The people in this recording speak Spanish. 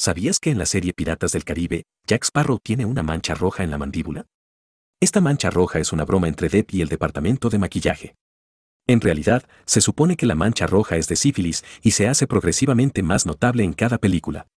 ¿Sabías que en la serie Piratas del Caribe, Jack Sparrow tiene una mancha roja en la mandíbula? Esta mancha roja es una broma entre Depp y el departamento de maquillaje. En realidad, se supone que la mancha roja es de sífilis y se hace progresivamente más notable en cada película.